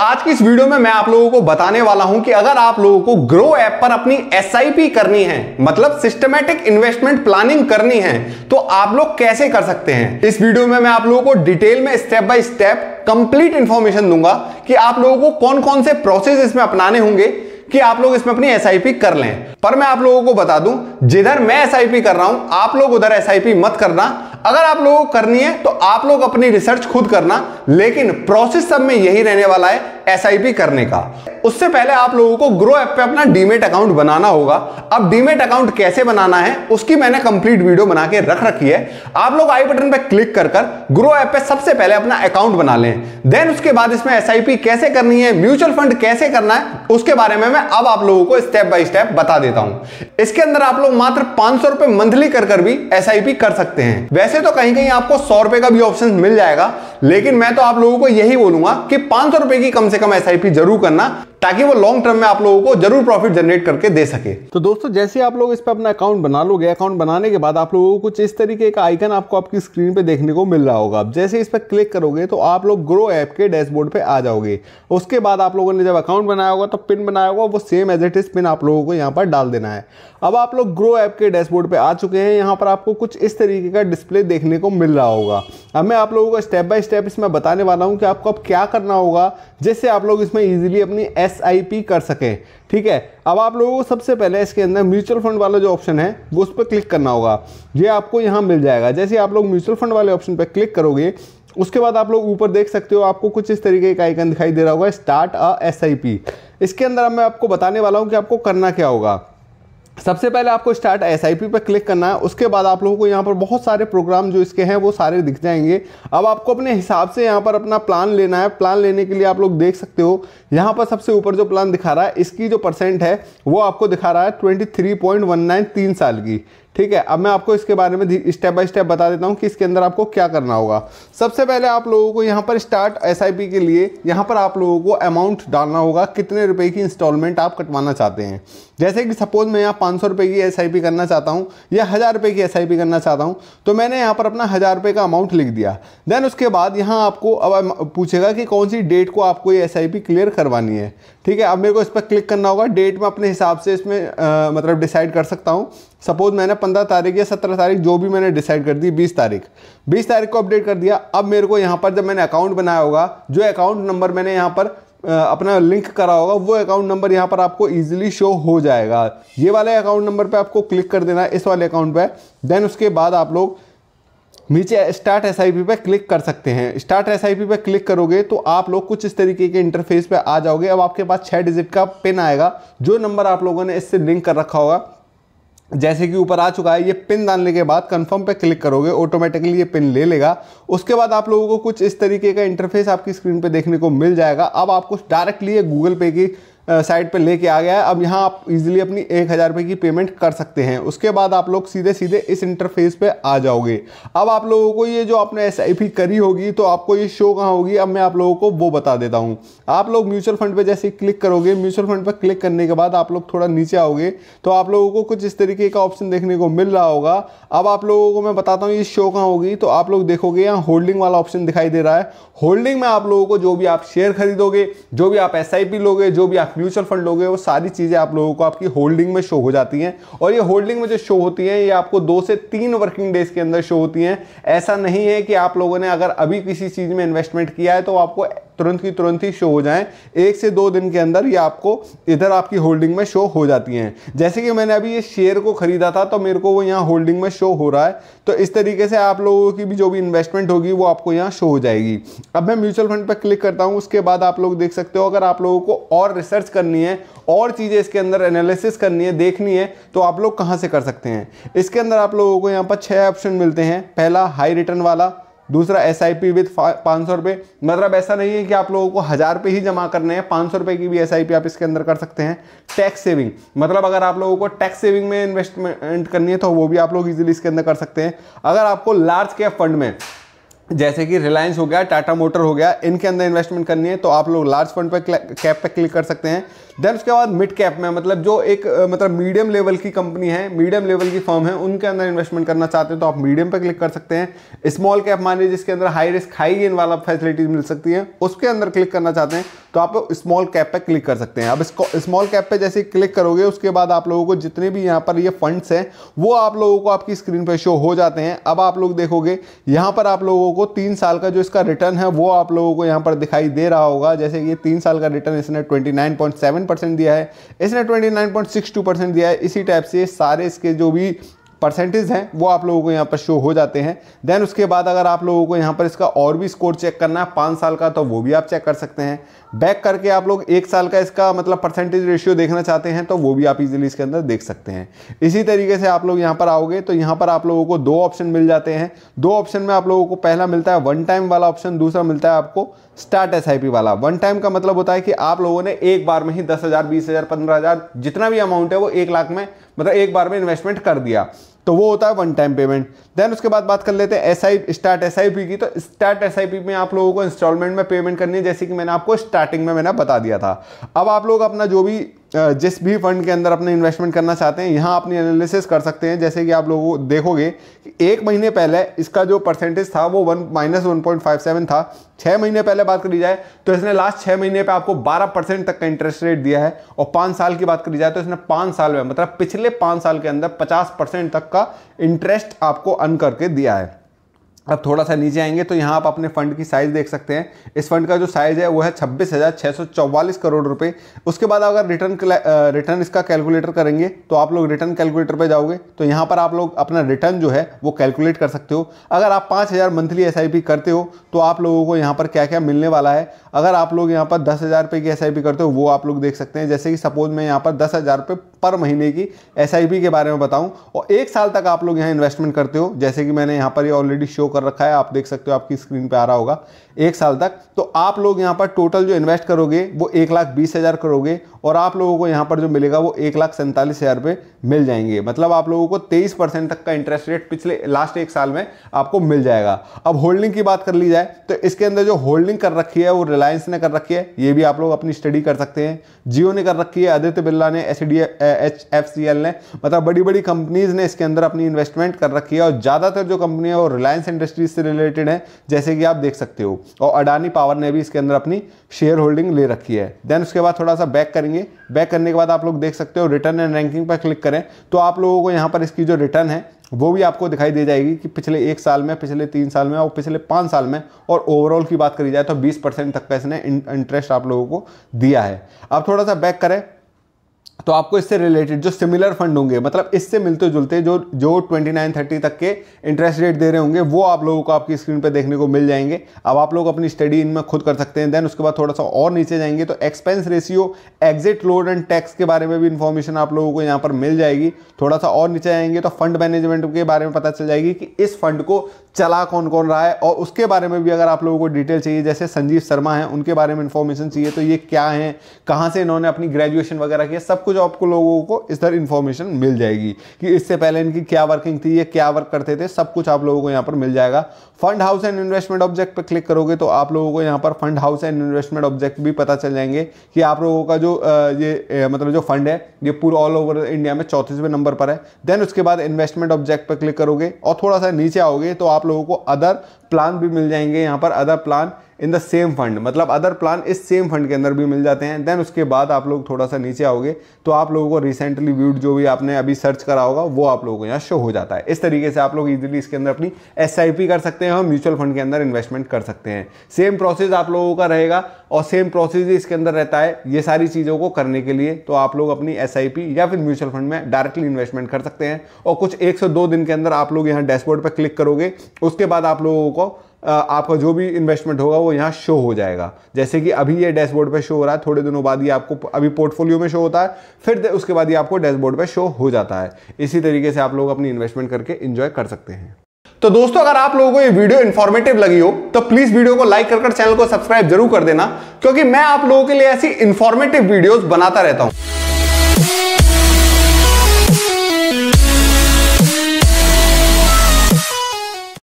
आज की इस वीडियो में मैं आप लोगों को बताने वाला हूं कि अगर आप लोगों को ग्रो ऐप पर अपनी एस करनी है मतलब सिस्टमेटिक इन्वेस्टमेंट प्लानिंग करनी है तो आप लोग कैसे कर सकते हैं इस वीडियो में मैं आप लोगों को डिटेल में step by step complete information दूंगा कि आप लोगों को कौन कौन से प्रोसेस इसमें अपनाने होंगे कि आप लोग इसमें अपनी एस कर लें पर मैं आप लोगों को बता दूं जिधर मैं एस कर रहा हूं आप लोग उधर एस मत करना अगर आप लोगों को करनी है तो आप लोग अपनी रिसर्च खुद करना लेकिन प्रोसेस सब में यही रहने वाला है एस करने का उससे पहले आप लोगों को ग्रो ऐप पे अपना डीमेट अकाउंट बनाना होगा अब डीमेट अकाउंट कैसे बनाना है उसकी मैंने कंप्लीट वीडियो बना के रख रखी है आप लोग आई बटन पे क्लिक कर कर ग्रो ऐप पे सबसे पहले अपना अकाउंट बना लें देन उसके बाद इसमें एस कैसे करनी है म्यूचुअल फंड कैसे करना है उसके बारे में मैं अब आप लोगों को स्टेप बाय स्टेप बता देता हूं इसके अंदर आप लोग मात्र पांच मंथली कर, कर भी एस कर सकते हैं वैसे तो कहीं कहीं आपको सौ रुपए का भी ऑप्शन मिल जाएगा लेकिन मैं तो आप लोगों को यही बोलूंगा कि पांच सौ रुपए की कम से कम एस जरूर करना ताकि वो लॉन्ग टर्म में आप लोगों को जरूर प्रॉफिट जनरेट करके दे सके तो दोस्तों जैसे आप लोग इस पर अपना अकाउंट बना लोगे अकाउंट बनाने के बाद आप लोगों को कुछ इस तरीके का आइकन आपको आपकी स्क्रीन पे देखने को मिल रहा होगा जैसे इस पर क्लिक करोगे तो आप लोग ग्रो ऐप के डैशबोर्ड पे आ जाओगे उसके बाद आप लोगों ने जब अकाउंट बनाया होगा तो पिन बनाया होगा वो same as it is pin आप लोगों को यहाँ पर डाल देना है अब आप लोग ग्रो ऐप के डैशबोर्ड पर आ चुके हैं यहाँ पर आपको कुछ इस तरीके का डिस्प्ले देखने को मिल रहा होगा अब मैं आप लोगों को स्टेप बाय स्टेप इसमें बताने वाला हूँ कि आपको अब क्या करना होगा जिससे आप लोग इसमें ईजिली अपनी एस कर सकें ठीक है अब आप लोगों को सबसे पहले इसके अंदर म्यूचुअल फंड वाला जो ऑप्शन है वो उस पर क्लिक करना होगा ये आपको यहाँ मिल जाएगा जैसे आप लोग म्यूचुअल फंड वाले ऑप्शन पर क्लिक करोगे उसके बाद आप लोग ऊपर देख सकते हो आपको कुछ इस तरीके का आइकन दिखाई दे रहा होगा स्टार्ट अ एस इसके अंदर मैं आपको बताने वाला हूँ कि आपको करना क्या होगा सबसे पहले आपको स्टार्ट एस आई पी पर क्लिक करना है उसके बाद आप लोगों को यहाँ पर बहुत सारे प्रोग्राम जो इसके हैं वो सारे दिख जाएंगे अब आपको अपने हिसाब से यहाँ पर अपना प्लान लेना है प्लान लेने के लिए आप लोग देख सकते हो यहाँ पर सबसे ऊपर जो प्लान दिखा रहा है इसकी जो परसेंट है वो आपको दिखा रहा है twenty three point one nine तीन साल की ठीक है अब मैं आपको इसके बारे में स्टेप बाय स्टेप बता देता हूँ कि इसके अंदर आपको क्या करना होगा सबसे पहले आप लोगों को यहाँ पर स्टार्ट एस के लिए यहाँ पर आप लोगों को अमाउंट डालना होगा कितने रुपए की इंस्टॉलमेंट आप कटवाना चाहते हैं जैसे कि सपोज मैं यहाँ पाँच सौ की एस करना चाहता हूँ या हज़ार रुपये की एस करना चाहता हूँ तो मैंने यहाँ पर अपना हज़ार रुपये का अमाउंट लिख दिया देन उसके बाद यहाँ आपको अब पूछेगा कि कौन सी डेट को आपको ये एस क्लियर करवानी है ठीक है अब मेरे को इस पर क्लिक करना होगा डेट में अपने हिसाब से इसमें मतलब डिसाइड कर सकता हूँ सपोज मैंने पंद्रह तारीख या सत्रह तारीख जो भी मैंने डिसाइड कर दी बीस तारीख बीस तारीख को अपडेट कर दिया अब मेरे को यहाँ पर जब मैंने अकाउंट बनाया होगा जो अकाउंट नंबर मैंने यहाँ पर अपना लिंक करा होगा वो अकाउंट नंबर यहाँ पर आपको इजीली शो हो जाएगा ये वाले अकाउंट नंबर पे आपको क्लिक कर देना इस वाले अकाउंट पे देन उसके बाद आप लोग नीचे स्टार्ट एस आई पी पर क्लिक कर सकते हैं स्टार्ट एस आई पी पर क्लिक करोगे तो आप लोग कुछ इस तरीके के इंटरफेस पे आ जाओगे अब आपके पास छः डिजिट का पिन आएगा जो नंबर आप लोगों ने इससे लिंक कर रखा होगा जैसे कि ऊपर आ चुका है ये पिन डालने के बाद कंफर्म पे क्लिक करोगे ऑटोमेटिकली ये पिन ले लेगा उसके बाद आप लोगों को कुछ इस तरीके का इंटरफेस आपकी स्क्रीन पे देखने को मिल जाएगा अब आपको डायरेक्टली ये गूगल पे की साइट पे लेके आ गया है अब यहाँ आप इजीली अपनी एक हज़ार रुपये की पेमेंट कर सकते हैं उसके बाद आप लोग सीधे सीधे इस इंटरफेस पे आ जाओगे अब आप लोगों को ये जो आपने एस करी होगी तो आपको ये शो कहाँ होगी अब मैं आप लोगों को वो बता देता हूँ आप लोग म्यूचुअल फंड पर जैसे क्लिक करोगे म्यूचुअल फंड पर क्लिक करने के बाद आप लोग थोड़ा नीचे आओगे तो आप लोगों को कुछ इस तरीके का ऑप्शन देखने को मिल रहा होगा अब आप लोगों को मैं बताता हूँ ये शो कहाँ होगी तो आप लोग देखोगे यहाँ होल्डिंग वाला ऑप्शन दिखाई दे रहा है होल्डिंग में आप लोगों को जो भी आप शेयर खरीदोगे जो भी आप एस लोगे जो भी आप म्यूचुअल फंड लोगे वो सारी चीज़ें आप लोगों को आपकी होल्डिंग में शो हो जाती हैं और ये होल्डिंग में जो शो होती हैं ये आपको दो से तीन वर्किंग डेज के अंदर शो होती हैं ऐसा नहीं है कि आप लोगों ने अगर अभी किसी चीज़ में इन्वेस्टमेंट किया है तो आपको तुरंत की तुरंत ही शो हो जाएं एक से दो दिन के अंदर ये आपको इधर आपकी होल्डिंग में शो हो जाती हैं जैसे कि मैंने अभी ये शेयर को ख़रीदा था तो मेरे को वो यहाँ होल्डिंग में शो हो रहा है तो इस तरीके से आप लोगों की भी जो भी इन्वेस्टमेंट होगी वो आपको यहाँ शो हो जाएगी अब मैं म्यूचुअल फंड पर क्लिक करता हूँ उसके बाद आप लोग देख सकते हो अगर आप लोगों को और रिसर्च करनी है और चीज़ें इसके अंदर एनालिसिस करनी है देखनी है तो आप लोग कहाँ से कर सकते हैं इसके अंदर आप लोगों को यहाँ पर छः ऑप्शन मिलते हैं पहला हाई रिटर्न वाला दूसरा एस आई पी विथ पाँच सौ रुपये मतलब ऐसा नहीं है कि आप लोगों को हज़ार रुपये ही जमा करने हैं पाँच सौ रुपये की भी एस आई पी आप इसके अंदर कर सकते हैं टैक्स सेविंग मतलब अगर आप लोगों को टैक्स सेविंग में इन्वेस्टमेंट करनी है तो वो भी आप लोग इजीली इसके अंदर कर सकते हैं अगर आपको लार्ज कैप फंड में जैसे कि रिलायंस हो गया टाटा मोटर हो गया इनके अंदर इन्वेस्टमेंट करनी है तो आप लोग लार्ज फंड पर कैप पर क्लिक कर सकते हैं देन उसके बाद मिड कैप में मतलब जो एक मतलब मीडियम लेवल की कंपनी है मीडियम लेवल की फॉर्म है उनके अंदर इन्वेस्टमेंट करना चाहते हैं तो आप मीडियम पर क्लिक कर सकते हैं स्मॉल कैप मान लीजिए जिसके अंदर हाई रिस्क हाई गेन वाला फैसिलिटीज मिल सकती है उसके अंदर क्लिक करना चाहते हैं तो आप स्मॉल कैप पर क्लिक कर सकते हैं अब स्मॉल कैप पर जैसे क्लिक करोगे उसके बाद आप लोगों को जितने भी यहाँ पर ये फंड्स हैं वो आप लोगों को आपकी स्क्रीन पर शो हो जाते हैं अब आप लोग देखोगे यहाँ पर आप लोगों को को तीन साल का जो इसका रिटर्न है वो आप लोगों को यहाँ पर दिखाई दे रहा होगा जैसे कि तीन साल का रिटर्न इसने 29.7 परसेंट दिया है इसने 29.62 परसेंट दिया है इसी टाइप से सारे इसके जो भी परसेंटेज हैं वो आप लोगों को यहाँ पर शो हो जाते हैं देन उसके बाद अगर आप लोगों को यहाँ पर इसका और भी स्कोर चेक करना है पाँच साल का तो वो भी आप चेक कर सकते हैं बैक करके आप लोग एक साल का इसका मतलब परसेंटेज रेशियो देखना चाहते हैं तो वो भी आप इजीली इसके अंदर देख सकते हैं इसी तरीके से आप लोग यहाँ पर आओगे तो यहाँ पर आप लोगों को दो ऑप्शन मिल जाते हैं दो ऑप्शन में आप लोगों को पहला मिलता है वन टाइम वाला ऑप्शन दूसरा मिलता है आपको स्टार्ट एस वाला वन टाइम का मतलब होता है कि आप लोगों ने एक बार में ही दस हज़ार बीस हज़ार पंद्रह हज़ार जितना भी अमाउंट है वो एक लाख में मतलब एक बार में इन्वेस्टमेंट कर दिया तो वो होता है वन टाइम पेमेंट देन उसके बाद बात कर लेते हैं S I start S I P की तो स्टार्ट एस आई पी में आप लोगों को इंस्टॉलमेंट में पेमेंट करनी है जैसे कि मैंने आपको स्टार्टिंग में मैंने बता दिया था अब आप लोग अपना जो भी जिस भी फंड के अंदर अपने इन्वेस्टमेंट करना चाहते हैं यहाँ अपनी एनालिसिस कर सकते हैं जैसे कि आप लोग देखोगे कि एक महीने पहले इसका जो परसेंटेज था वो one minus one point five seven था छः महीने पहले बात करी जाए तो इसने लास्ट छः महीने पे आपको बारह परसेंट तक का इंटरेस्ट रेट दिया है और पाँच साल की बात करी जाए तो इसने पाँच साल में मतलब पिछले पाँच साल के अंदर पचास परसेंट तक का इंटरेस्ट आपको अन करके दिया है अब थोड़ा सा नीचे आएंगे तो यहाँ आप अपने फंड की साइज़ देख सकते हैं इस फंड का जो साइज़ है वो है छब्बीस हज़ार छः सौ चौवालीस करोड़ रुपए उसके बाद अगर रिटर्न रिटर्न इसका कैलकुलेटर करेंगे तो आप लोग रिटर्न कैलकुलेटर पे जाओगे तो यहाँ पर आप लोग अपना रिटर्न जो है वो कैलकुलेट कर सकते हो अगर आप पाँच हज़ार मंथली एस करते हो तो आप लोगों को यहाँ पर क्या क्या मिलने वाला है अगर आप लोग यहाँ पर दस हज़ार की एस करते हो वो आप लोग देख सकते हैं जैसे कि सपोज मैं यहाँ पर दस हज़ार पर महीने की एस के बारे में बताऊं और एक साल तक आप लोग यहां इन्वेस्टमेंट करते हो जैसे कि मैंने यहां पर ये यह ऑलरेडी शो कर रखा है आप देख सकते हो आपकी स्क्रीन पे आ रहा होगा एक साल तक तो आप लोग यहां पर टोटल जो इन्वेस्ट करोगे वो एक लाख बीस हज़ार करोगे और आप लोगों को यहां पर जो मिलेगा वो एक लाख सैंतालीस हज़ार रुपये मिल जाएंगे मतलब आप लोगों को तेईस परसेंट तक का इंटरेस्ट रेट पिछले लास्ट एक साल में आपको मिल जाएगा अब होल्डिंग की बात कर ली जाए तो इसके अंदर जो होल्डिंग कर रखी है वो रिलायंस ने कर रखी है ये भी आप लोग अपनी स्टडी कर सकते हैं जियो ने कर रखी है आदित्य बिरला ने S H F C L ने मतलब बड़ी बड़ी कंपनीज ने इसके अंदर अपनी इन्वेस्टमेंट कर रखी है और ज़्यादातर जो कंपनी है वो रिलायंस इंडस्ट्रीज से रिलेटेड है जैसे कि आप देख सकते हो और अडानी पावर ने भी इसके अंदर अपनी शेयर होल्डिंग ले रखी है देन उसके बाद थोड़ा सा बैक करेंगे बैक करने के बाद आप लोग देख सकते हो रिटर्न एंड रैंकिंग पर क्लिक करें तो आप लोगों को यहाँ पर इसकी जो रिटर्न है वो भी आपको दिखाई दे जाएगी कि पिछले एक साल में पिछले तीन साल में और पिछले पाँच साल में और ओवरऑल की बात करी जाए तो 20 परसेंट तक का इसने इंटरेस्ट आप लोगों को दिया है अब थोड़ा सा बैक करें तो आपको इससे रिलेटेड जो सिमिलर फंड होंगे मतलब इससे मिलते जुलते जो जो 29 30 तक के इंटरेस्ट रेट दे रहे होंगे वो आप लोगों को आपकी स्क्रीन पर देखने को मिल जाएंगे अब आप लोग अपनी स्टडी इनमें खुद कर सकते हैं देन उसके बाद थोड़ा सा और नीचे जाएंगे तो expense ratio exit load and tax के बारे में भी इन्फॉर्मेशन आप लोगों को यहाँ पर मिल जाएगी थोड़ा सा और नीचे जाएंगे तो फंड मैनेजमेंट के बारे में पता चल जाएगी कि इस फंड को चला कौन कौन रहा है और उसके बारे में भी अगर आप लोगों को डिटेल चाहिए जैसे संजीव शर्मा हैं उनके बारे में इन्फॉर्मेशन चाहिए तो ये क्या हैं कहाँ से इन्होंने अपनी ग्रेजुएशन वगैरह की सब कुछ आपको लोगों को इस तरह इन्फॉर्मेशन मिल जाएगी कि इससे पहले इनकी क्या वर्किंग थी ये क्या वर्क करते थे सब कुछ आप लोगों को यहाँ पर मिल जाएगा fund house and investment object पर क्लिक करोगे तो आप लोगों को यहाँ पर fund house and investment object भी पता चल जाएंगे कि आप लोगों का जो ये मतलब जो फंड है ये पूरा ऑल ओवर इंडिया में चौंतीसवें नंबर पर है देन उसके बाद इन्वेस्टमेंट ऑब्जेक्ट पर क्लिक करोगे और थोड़ा सा नीचे आओगे तो आप लोगों को अदर प्लान भी मिल जाएंगे यहाँ पर other plan in the same fund मतलब अदर प्लान इस सेम फंड के अंदर भी मिल जाते हैं देन उसके बाद आप लोग थोड़ा सा नीचे आओगे तो आप लोगों को रिसेंटली व्यूड जो भी आपने अभी सर्च करा होगा वो आप लोगों को यहाँ शो हो जाता है इस तरीके से आप लोग इजीली इसके अंदर अपनी एस कर सकते हैं और म्यूचुअल फंड के अंदर इन्वेस्टमेंट कर सकते हैं सेम प्रोसेस आप लोगों का रहेगा और सेम प्रोसेस इसके अंदर रहता है ये सारी चीज़ों को करने के लिए तो आप लोग अपनी एस या फिर म्यूचुअल फंड में डायरेक्टली इन्वेस्टमेंट कर सकते हैं और कुछ एक दिन के अंदर आप लोग यहाँ डैशबोर्ड पर क्लिक करोगे उसके बाद आप लोगों को आपका जो भी इन्वेस्टमेंट होगा वो यहाँ शो हो जाएगा जैसे कि अभी ये डैशबोर्ड पे शो हो रहा है थोड़े दिनों बाद ये आपको अभी पोर्टफोलियो में शो होता है फिर उसके बाद ये आपको डैशबोर्ड पे शो हो जाता है इसी तरीके से आप लोग अपनी इन्वेस्टमेंट करके इन्जॉय कर सकते हैं तो दोस्तों अगर आप लोगों को ये वीडियो इन्फॉर्मेटिव लगी हो तो प्लीज वीडियो को लाइक कर चैनल को सब्सक्राइब जरूर कर देना क्योंकि मैं आप लोगों के लिए ऐसी इन्फॉर्मेटिव वीडियोज बनाता रहता हूँ